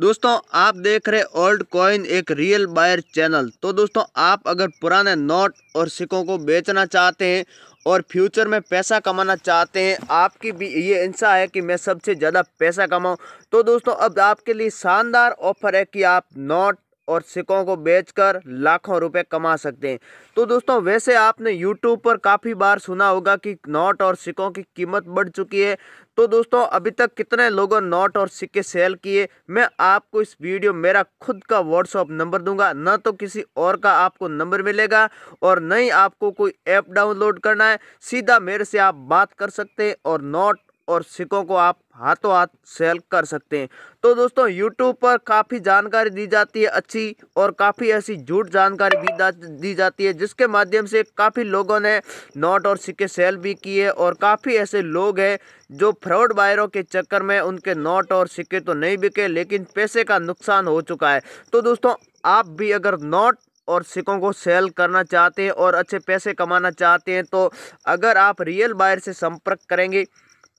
दोस्तों आप देख रहे ओल्ड कॉइन एक रियल बायर चैनल तो दोस्तों आप अगर पुराने नोट और सिक्कों को बेचना चाहते हैं और फ्यूचर में पैसा कमाना चाहते हैं आपकी भी ये इंसा है कि मैं सबसे ज़्यादा पैसा कमाऊं तो दोस्तों अब आपके लिए शानदार ऑफर है कि आप नोट और सिक्कों को बेचकर लाखों रुपए कमा सकते हैं तो दोस्तों वैसे आपने यूट्यूब पर काफ़ी बार सुना होगा कि नोट और सिक्कों की कीमत बढ़ चुकी है तो दोस्तों अभी तक कितने लोगों नोट और सिक्के सेल किए मैं आपको इस वीडियो मेरा खुद का व्हाट्सअप नंबर दूंगा न तो किसी और का आपको नंबर मिलेगा और न ही आपको कोई ऐप डाउनलोड करना है सीधा मेरे से आप बात कर सकते हैं और नोट और सिक्कों को आप हाथों हाथ सेल कर सकते हैं तो दोस्तों यूट्यूब पर काफ़ी जानकारी दी जाती है अच्छी और काफ़ी ऐसी झूठ जानकारी भी दी जाती है जिसके माध्यम से काफ़ी लोगों ने नोट और सिक्के सेल भी किए और काफ़ी ऐसे लोग हैं जो फ्रॉड बायरों के चक्कर में उनके नोट और सिक्के तो नहीं बिके लेकिन पैसे का नुकसान हो चुका है तो दोस्तों आप भी अगर नोट और सिक्कों को सेल करना चाहते हैं और अच्छे पैसे कमाना चाहते हैं तो अगर आप रियल बायर से संपर्क करेंगे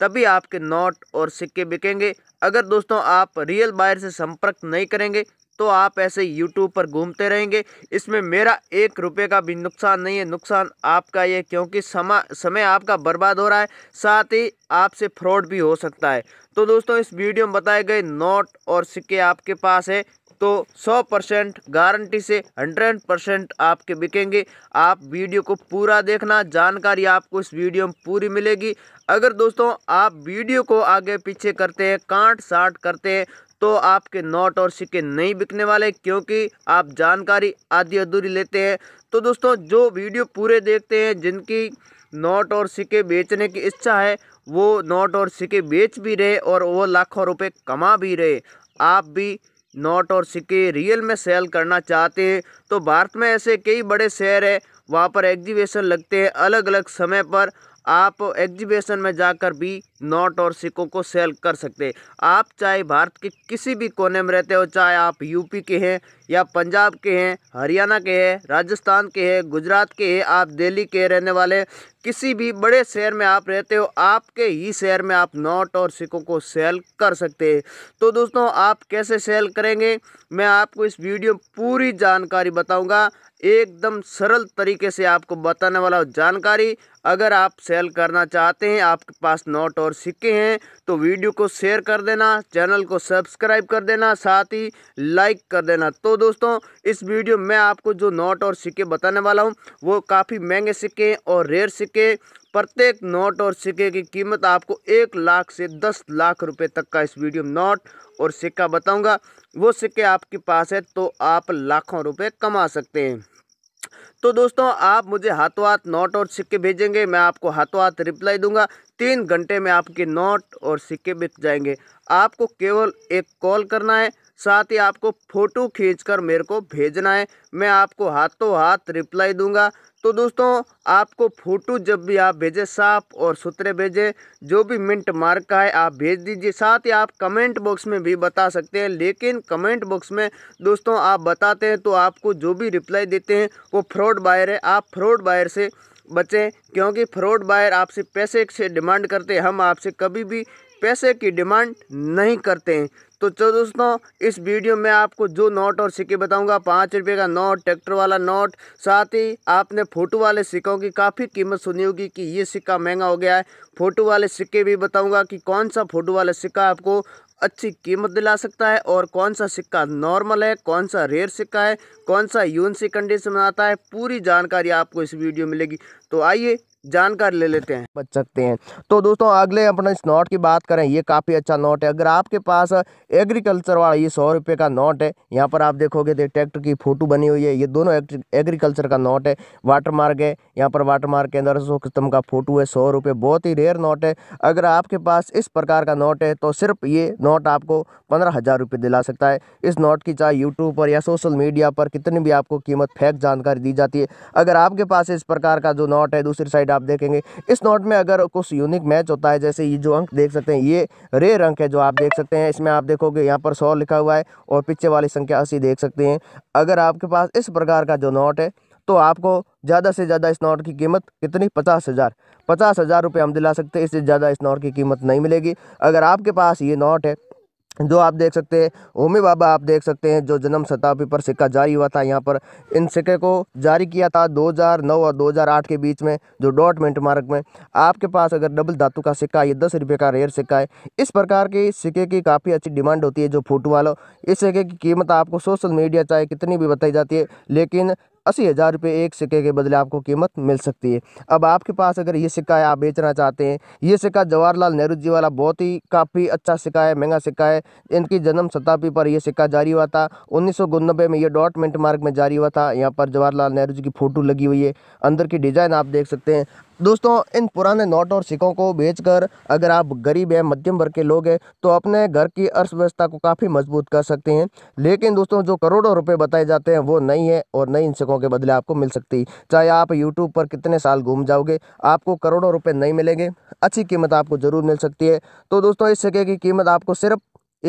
तभी आपके नोट और सिक्के बिकेंगे अगर दोस्तों आप रियल बायर से संपर्क नहीं करेंगे तो आप ऐसे यूट्यूब पर घूमते रहेंगे इसमें मेरा एक रुपये का भी नुकसान नहीं है नुकसान आपका ये क्योंकि समा समय आपका बर्बाद हो रहा है साथ ही आपसे फ्रॉड भी हो सकता है तो दोस्तों इस वीडियो में बताए गए नोट और सिक्के आपके पास है तो 100 परसेंट गारंटी से 100 परसेंट आपके बिकेंगे आप वीडियो को पूरा देखना जानकारी आपको इस वीडियो में पूरी मिलेगी अगर दोस्तों आप वीडियो को आगे पीछे करते हैं काट साट करते हैं तो आपके नोट और सिक्के नहीं बिकने वाले क्योंकि आप जानकारी आधी अधूरी लेते हैं तो दोस्तों जो वीडियो पूरे देखते हैं जिनकी नोट और सिक्के बेचने की इच्छा है वो नोट और सिक्के बेच भी रहे और वो लाखों रुपए कमा भी रहे आप भी नोट और सिक्के रियल में सेल करना चाहते हैं तो भारत में ऐसे कई बड़े शहर है वहाँ पर एग्जीबिशन लगते हैं अलग अलग समय पर आप एग्जीबिशन में जाकर भी नोट और सिक्कों को सेल कर सकते हैं आप चाहे भारत के किसी भी कोने में रहते हो चाहे आप यूपी के हैं या पंजाब के हैं हरियाणा के हैं राजस्थान के हैं गुजरात के हैं आप दिल्ली के रहने वाले किसी भी बड़े शहर में आप रहते हो आपके ही शहर में आप नोट और सिक्कों को सेल कर सकते हैं तो दोस्तों आप कैसे सेल करेंगे मैं आपको इस वीडियो में पूरी जानकारी बताऊँगा एकदम सरल तरीके से आपको बताने वाला जानकारी अगर आप सेल करना चाहते हैं आपके पास नोट और सिक्के हैं तो वीडियो को शेयर कर देना चैनल को सब्सक्राइब कर देना साथ ही लाइक कर देना तो दोस्तों इस वीडियो में आपको जो नोट और सिक्के बताने वाला हूँ वो काफ़ी महंगे सिक्के हैं और रेयर सिक्के प्रत्येक नोट और सिक्के की कीमत आपको एक लाख से दस लाख रुपए तक का इस वीडियो में नोट और सिक्का बताऊंगा वो सिक्के आपके पास है तो आप लाखों रुपए कमा सकते हैं तो दोस्तों आप मुझे हाथों हाथ नोट और सिक्के भेजेंगे मैं आपको हाथों हाथ रिप्लाई दूंगा तीन घंटे में आपके नोट और सिक्के बिक जाएंगे आपको केवल एक कॉल करना है साथ ही आपको फ़ोटो खींचकर मेरे को भेजना है मैं आपको हाथों हाथ रिप्लाई दूंगा तो दोस्तों आपको फ़ोटो जब भी आप भेजें साफ और सुथरे भेजें जो भी मिंट मार्क का है आप भेज दीजिए साथ ही आप कमेंट बॉक्स में भी बता सकते हैं लेकिन कमेंट बॉक्स में दोस्तों आप बताते हैं तो आपको जो भी रिप्लाई देते हैं वो फ्रॉड बायर है आप फ्रॉड बायर से बचें क्योंकि फ्रॉड बायर आपसे पैसे से डिमांड करते हैं हम आपसे कभी भी पैसे की डिमांड नहीं करते हैं तो चलो दोस्तों इस वीडियो में आपको जो नोट और सिक्के बताऊंगा पाँच रुपये का नोट ट्रैक्टर वाला नोट साथ ही आपने फ़ोटो वाले सिक्कों की काफ़ी कीमत सुनी होगी कि ये सिक्का महंगा हो गया है फ़ोटो वाले सिक्के भी बताऊंगा कि कौन सा फ़ोटो वाला सिक्का आपको अच्छी कीमत दिला सकता है और कौन सा सिक्का नॉर्मल है कौन सा रेयर सिक्का है कौन सा यून सी कंडीशन में आता है पूरी जानकारी आपको इस वीडियो मिलेगी तो आइए जानकारी ले लेते हैं बच सकते हैं तो दोस्तों अगले अपने इस नोट की बात करें ये काफ़ी अच्छा नोट है अगर आपके पास एग्रीकल्चर वाला ये सौ रुपये का नोट है यहाँ पर आप देखोगे तो ट्रैक्टर की फोटो बनी हुई है ये दोनों एग्रीकल्चर का नोट है वाटर मार्क है यहाँ पर वाटर मार्क के अंदर सौ किस्म का फोटो है सौ रुपये बहुत ही रेयर नोट है अगर आपके पास इस प्रकार का नोट है तो सिर्फ ये नोट आपको पंद्रह हज़ार रुपये दिला सकता है इस नोट की चाहे यूट्यूब पर या सोशल मीडिया पर कितनी भी आपको कीमत फेक जानकारी दी जाती है अगर आपके पास इस प्रकार का जो नोट है दूसरी साइड साइड आप देखेंगे इस नोट में अगर कुछ यूनिक मैच होता है जैसे ये जो अंक देख सकते हैं ये रेयर अंक है जो आप देख सकते हैं इसमें आप देखोगे यहाँ पर सौ लिखा हुआ है और पीछे वाली संख्या अस्सी देख सकते हैं अगर आपके पास इस प्रकार का जो नोट है तो आपको ज़्यादा से ज़्यादा इस नोट की कीमत कितनी पचास हज़ार पचास हज़ार रुपये हम दिला सकते हैं इससे ज़्यादा इस नोट की कीमत नहीं मिलेगी अगर आपके पास ये नोट है जो आप देख सकते हैं ओमे बाबा आप देख सकते हैं जो जन्म शताब्दी पर सिक्का जारी हुआ था यहाँ पर इन सिक्के को जारी किया था 2009 और 2008 के बीच में जो डॉट मिनट मार्क में आपके पास अगर डबल धातु का सिक्का ये दस रुपये का रेयर सिक्का है इस प्रकार के सिक्के की काफ़ी अच्छी डिमांड होती है जो फूट वालों इस सिक्के की कीमत आपको सोशल मीडिया चाहे कितनी भी बताई जाती है लेकिन अस्सी हज़ार रुपये एक सिक्के के बदले आपको कीमत मिल सकती है अब आपके पास अगर ये सिक्का है आप बेचना चाहते हैं ये सिक्का जवाहरलाल नेहरू जी वाला बहुत ही काफ़ी अच्छा सिक्का है महंगा सिक्का है इनकी जन्म शताब्दी पर यह सिक्का जारी हुआ था उन्नीस में यह डॉट मिनट मार्ग में जारी हुआ था यहाँ पर जवाहरलाल नेहरू जी की फ़ोटो लगी हुई है अंदर की डिज़ाइन आप देख सकते हैं दोस्तों इन पुराने नोट और सिक्कों को बेचकर अगर आप गरीब या मध्यम वर्ग के लोग हैं तो अपने घर की अर्थव्यवस्था को काफ़ी मजबूत कर सकते हैं लेकिन दोस्तों जो करोड़ों रुपए बताए जाते हैं वो नहीं है और नई इन सिक्कों के बदले आपको मिल सकती चाहे आप यूट्यूब पर कितने साल घूम जाओगे आपको करोड़ों रुपये नहीं मिलेंगे अच्छी कीमत आपको ज़रूर मिल सकती है तो दोस्तों इस सिक्के की कीमत आपको सिर्फ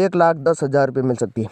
एक लाख दस हज़ार रुपये मिल सकती है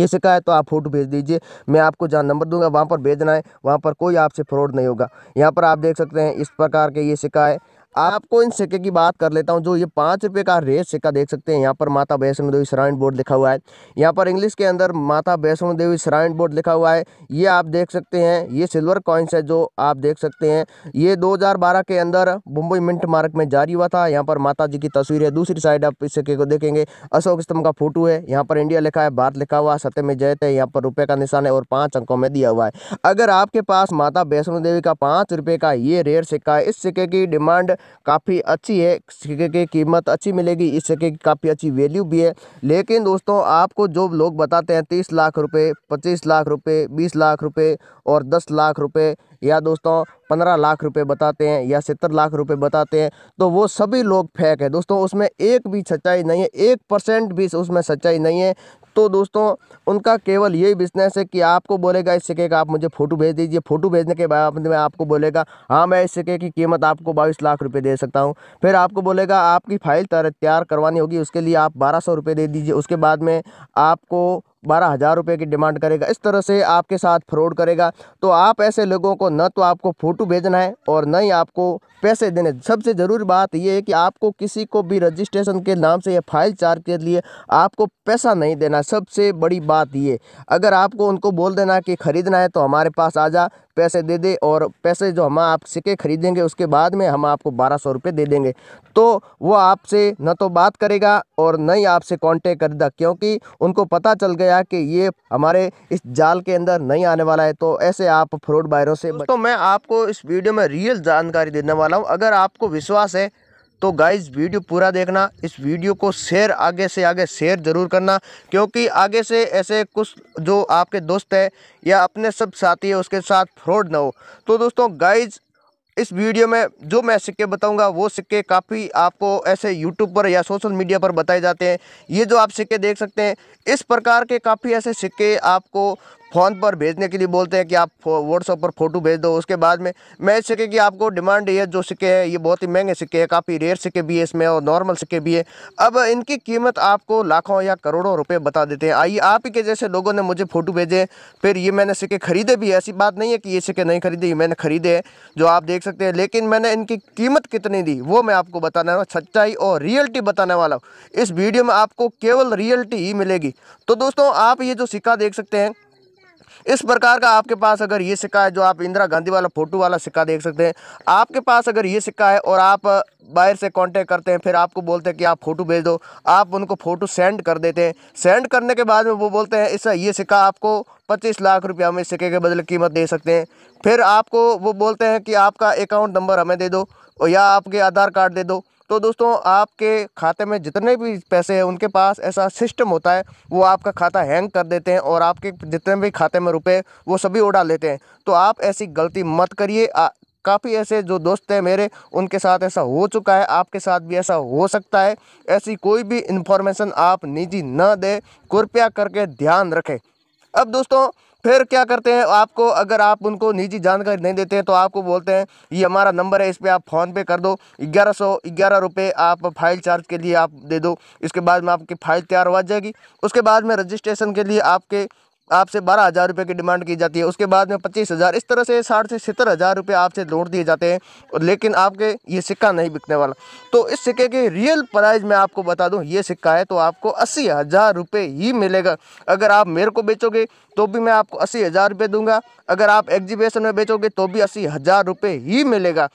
ये शिकायत तो आप फोटो भेज दीजिए मैं आपको जहाँ नंबर दूंगा वहाँ पर भेजना है वहाँ पर कोई आपसे फ्रॉड नहीं होगा यहाँ पर आप देख सकते हैं इस प्रकार के ये शिकायत आपको इन सिक्के की बात कर लेता हूँ जो ये पाँच रुपये का रेस सिक्का देख सकते हैं यहाँ पर माता वैष्णो देवी श्राइन बोर्ड लिखा हुआ है यहाँ पर इंग्लिश के अंदर माता वैष्णो देवी श्राइन बोर्ड लिखा हुआ है ये आप देख सकते हैं ये सिल्वर कॉइन्स है जो आप देख सकते हैं ये 2012 के अंदर मुंबई मिंट मार्ग में जारी हुआ था यहाँ पर माता जी की तस्वीर है दूसरी साइड आप इस सिक्के को देखेंगे अशोक स्तंभ का फोटो है यहाँ पर इंडिया लिखा है भारत लिखा हुआ सत्य में जयत है यहाँ पर रुपये का निशान है और पाँच अंकों में दिया हुआ है अगर आपके पास माता वैष्णो देवी का पाँच रुपये का ये रेयर सिक्का है इस सिक्के की डिमांड काफ़ी अच्छी है सिक्के की कीमत अच्छी मिलेगी इस सिक्के की काफ़ी अच्छी वैल्यू भी है लेकिन दोस्तों आपको जो लोग बताते हैं तीस लाख रुपये पच्चीस लाख रुपये बीस लाख रुपये और दस लाख रुपये या दोस्तों पंद्रह लाख रुपए बताते हैं या सत्तर लाख रुपए बताते हैं तो वो सभी लोग फेक है दोस्तों उसमें एक भी सच्चाई नहीं है एक परसेंट भी उसमें सच्चाई नहीं है तो दोस्तों उनका केवल यही बिजनेस है कि आपको बोलेगा इस सिक्के का आप मुझे फ़ोटो भेज दीजिए फ़ोटो भेजने के बाद में आपको बोलेगा हाँ मैं इस सिक्के की कीमत आपको बाईस लाख रुपए दे सकता हूँ फिर आपको बोलेगा आपकी फ़ाइल तैयार करवानी होगी उसके लिए आप बारह सौ रुपये दे दीजिए उसके बाद में आपको बारह हज़ार रुपये की डिमांड करेगा इस तरह से आपके साथ फ्रॉड करेगा तो आप ऐसे लोगों को न तो आपको फ़ोटो भेजना है और न ही आपको पैसे देने सबसे ज़रूरी बात यह है कि आपको किसी को भी रजिस्ट्रेशन के नाम से या फाइल चार्ज के लिए आपको पैसा नहीं देना सबसे बड़ी बात ये अगर आपको उनको बोल देना कि ख़रीदना है तो हमारे पास आ जा पैसे दे दे और पैसे जो हम आप सिक्के ख़रीदेंगे उसके बाद में हम आपको बारह सौ रुपये दे देंगे तो वो आपसे न तो बात करेगा और न ही आपसे कांटेक्ट करेगा क्योंकि उनको पता चल गया कि ये हमारे इस जाल के अंदर नहीं आने वाला है तो ऐसे आप फ्रॉड बायरों से तो मैं आपको इस वीडियो में रियल जानकारी देने वाला हूँ अगर आपको विश्वास है तो गाइज़ वीडियो पूरा देखना इस वीडियो को शेयर आगे से आगे शेयर ज़रूर करना क्योंकि आगे से ऐसे कुछ जो आपके दोस्त है या अपने सब साथी है उसके साथ फ्रॉड ना हो तो दोस्तों गाइज़ इस वीडियो में जो मैं सिक्के बताऊंगा वो सिक्के काफ़ी आपको ऐसे यूट्यूब पर या सोशल मीडिया पर बताए जाते हैं ये जो आप सिक्के देख सकते हैं इस प्रकार के काफ़ी ऐसे सिक्के आपको फ़ोन पर भेजने के लिए बोलते हैं कि आप व्हाट्सअप पर फ़ोटो भेज दो उसके बाद में मैं इस सिक्के की आपको डिमांड ये जो सिक्के हैं ये बहुत ही महंगे सिक्के हैं काफ़ी रेयर सिक्के भी है इसमें और नॉर्मल सिक्के भी है अब इनकी कीमत आपको लाखों या करोड़ों रुपये बता देते हैं आइए आप ही के जैसे लोगों ने मुझे फ़ोटो भेजे फिर ये मैंने सिक्के ख़रीदे भी ऐसी बात नहीं है कि ये सिक्के नहीं खरीदे ये मैंने ख़रीदे हैं जो आप देख सकते हैं लेकिन मैंने इनकी कीमत कितनी दी वो मैं आपको बताने वाला सच्चाई और रियलिटी बताने वाला हूँ इस वीडियो में आपको केवल रियलिटी ही मिलेगी तो दोस्तों आप ये जो सिक्का देख सकते हैं इस प्रकार का आपके पास अगर ये सिक्का है जो आप इंदिरा गांधी वाला फोटो वाला सिक्का देख सकते हैं आपके पास अगर ये सिक्का है और आप बाहर से कांटेक्ट करते हैं फिर आपको बोलते हैं कि आप फ़ोटो भेज दो आप उनको फ़ोटो सेंड कर देते हैं सेंड करने के बाद में वो बोलते हैं इस ये सिक्का आपको पच्चीस लाख रुपया में सिक्के के बदले कीमत दे सकते हैं फिर आपको वो बोलते हैं कि आपका अकाउंट नंबर हमें दे दो या आपके आधार कार्ड दे दो तो दोस्तों आपके खाते में जितने भी पैसे हैं उनके पास ऐसा सिस्टम होता है वो आपका खाता हैंग कर देते हैं और आपके जितने भी खाते में रुपए वो सभी उड़ा लेते हैं तो आप ऐसी गलती मत करिए काफ़ी ऐसे जो दोस्त हैं मेरे उनके साथ ऐसा हो चुका है आपके साथ भी ऐसा हो सकता है ऐसी कोई भी इन्फॉर्मेशन आप निजी न दें कृपया करके ध्यान रखें अब दोस्तों फिर क्या करते हैं आपको अगर आप उनको निजी जानकारी नहीं देते हैं तो आपको बोलते हैं ये हमारा नंबर है इस पर आप फ़ोन पे कर दो ग्यारह सौ ग्यारह रुपये आप फाइल चार्ज के लिए आप दे दो इसके बाद में आपकी फ़ाइल तैयार हो जाएगी उसके बाद में रजिस्ट्रेशन के लिए आपके आपसे बारह हज़ार रुपये की डिमांड की जाती है उसके बाद में पच्चीस हज़ार इस तरह से साठ से सत्तर हज़ार रुपये आपसे लौट दिए जाते हैं और लेकिन आपके ये सिक्का नहीं बिकने वाला तो इस सिक्के के रियल प्राइस मैं आपको बता दूँ ये सिक्का है तो आपको अस्सी हज़ार रुपये ही मिलेगा अगर आप मेरे को बेचोगे तो भी मैं आपको अस्सी हज़ार रुपये दूंगा अगर आप एग्जीबिशन में बेचोगे तो भी अस्सी हज़ार रुपये ही मिलेगा